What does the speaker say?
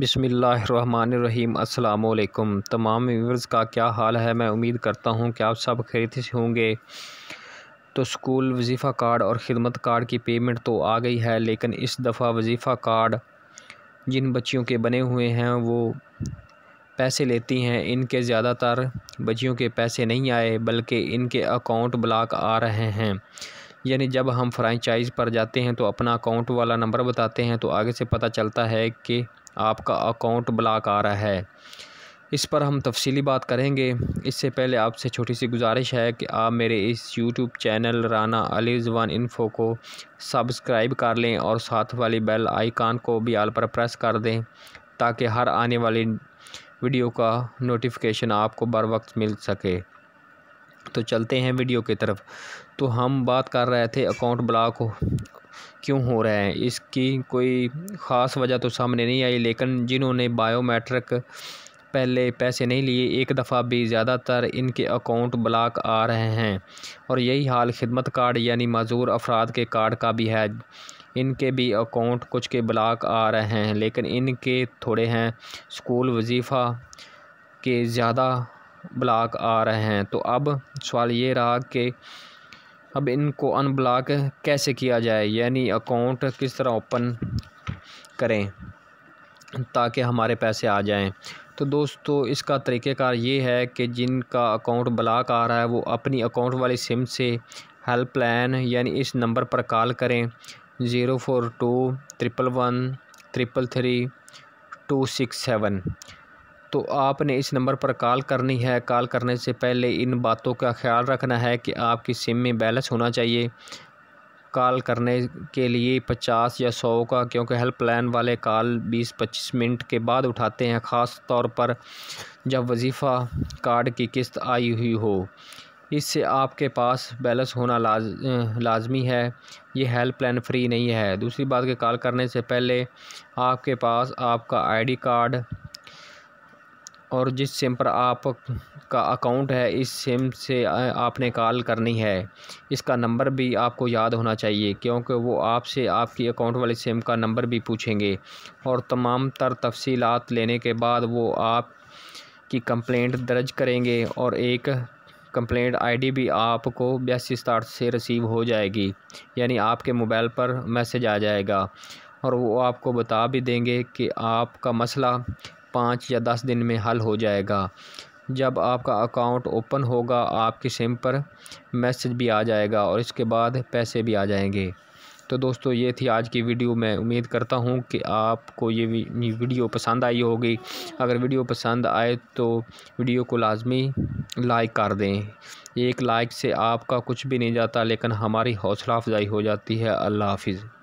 बिसमीम् अल्लाम तमाम व्यूवर्स का क्या हाल है मैं उम्मीद करता हूँ कि आप सब खरीद से होंगे तो स्कूल वजीफ़ा कार्ड और ख़िदमत कार्ड की पेमेंट तो आ गई है लेकिन इस दफ़ा वजीफ़ा कार्ड जिन बच्चियों के बने हुए हैं वो पैसे लेती हैं इनके ज़्यादातर बच्चियों के पैसे नहीं आए बल्कि इनके अकाउंट ब्लॉक आ रहे हैं यानी जब हम फ्रेंचाइज पर जाते हैं तो अपना अकाउंट वाला नंबर बताते हैं तो आगे से पता चलता है कि आपका अकाउंट ब्लॉक आ रहा है इस पर हम तफसीली बात करेंगे इससे पहले आपसे छोटी सी गुजारिश है कि आप मेरे इस यूट्यूब चैनल राना अली जवान इन्फो को सब्सक्राइब कर लें और साथ वाली बेल आइकान को भी आल पर प्रेस कर दें ताकि हर आने वाली वीडियो का नोटिफिकेशन आपको बर वक्त मिल सके तो चलते हैं वीडियो की तरफ तो हम बात कर रहे थे अकाउंट ब्लॉक क्यों हो रहा है इसकी कोई ख़ास वजह तो सामने नहीं आई लेकिन जिन्होंने बायोमेट्रिक पहले पैसे नहीं लिए एक दफ़ा भी ज़्यादातर इनके अकाउंट ब्लॉक आ रहे हैं और यही हाल खिदमत कार्ड यानी मजूर अफराद के कार्ड का भी है इनके भी अकाउंट कुछ के ब्लॉक आ रहे हैं लेकिन इनके थोड़े हैं स्कूल वजीफ़ा के ज़्यादा ब्लॉक आ रहे हैं तो अब सवाल ये रहा कि अब इनको अनब्लॉक कैसे किया जाए यानी अकाउंट किस तरह ओपन करें ताकि हमारे पैसे आ जाएं तो दोस्तों इसका तरीक़ेकार ये है कि जिनका अकाउंट ब्लॉक आ रहा है वो अपनी अकाउंट वाली सिम से हेल्प लाइन यानी इस नंबर पर कॉल करें zero four two triple one triple three two six seven तो आपने इस नंबर पर कॉल करनी है कॉल करने से पहले इन बातों का ख्याल रखना है कि आपकी सिम में बैलेंस होना चाहिए कॉल करने के लिए पचास या सौ का क्योंकि हेल्पलाइन वाले कॉल बीस पच्चीस मिनट के बाद उठाते हैं ख़ास तौर पर जब वजीफ़ा कार्ड की किस्त आई हुई हो इससे आपके पास बैलेंस होना लाज लाजमी है ये हेल्पलाइन फ्री नहीं है दूसरी बात के कॉल करने से पहले आपके पास आपका आईडी कार्ड और जिस सिम पर आप का अकाउंट है इस सिम से आपने कॉल करनी है इसका नंबर भी आपको याद होना चाहिए क्योंकि वो आपसे आपकी अकाउंट वाले सिम का नंबर भी पूछेंगे और तमाम तर तफसीलात लेने के बाद वो आप की कंप्लेंट दर्ज करेंगे और एक कंप्लेंट आईडी भी आपको बयासी स्टार्ट से रिसीव हो जाएगी यानी आपके मोबाइल पर मैसेज आ जाएगा और वो आपको बता भी देंगे कि आपका मसला पाँच या दस दिन में हल हो जाएगा जब आपका अकाउंट ओपन होगा आपके सिम पर मैसेज भी आ जाएगा और इसके बाद पैसे भी आ जाएंगे तो दोस्तों ये थी आज की वीडियो मैं उम्मीद करता हूँ कि आपको ये वीडियो पसंद आई होगी अगर वीडियो पसंद आए तो वीडियो को लाजमी लाइक कर दें एक लाइक से आपका कुछ भी नहीं जाता लेकिन हमारी हौसला अफजाई हो जाती है अल्लाह हाफिज़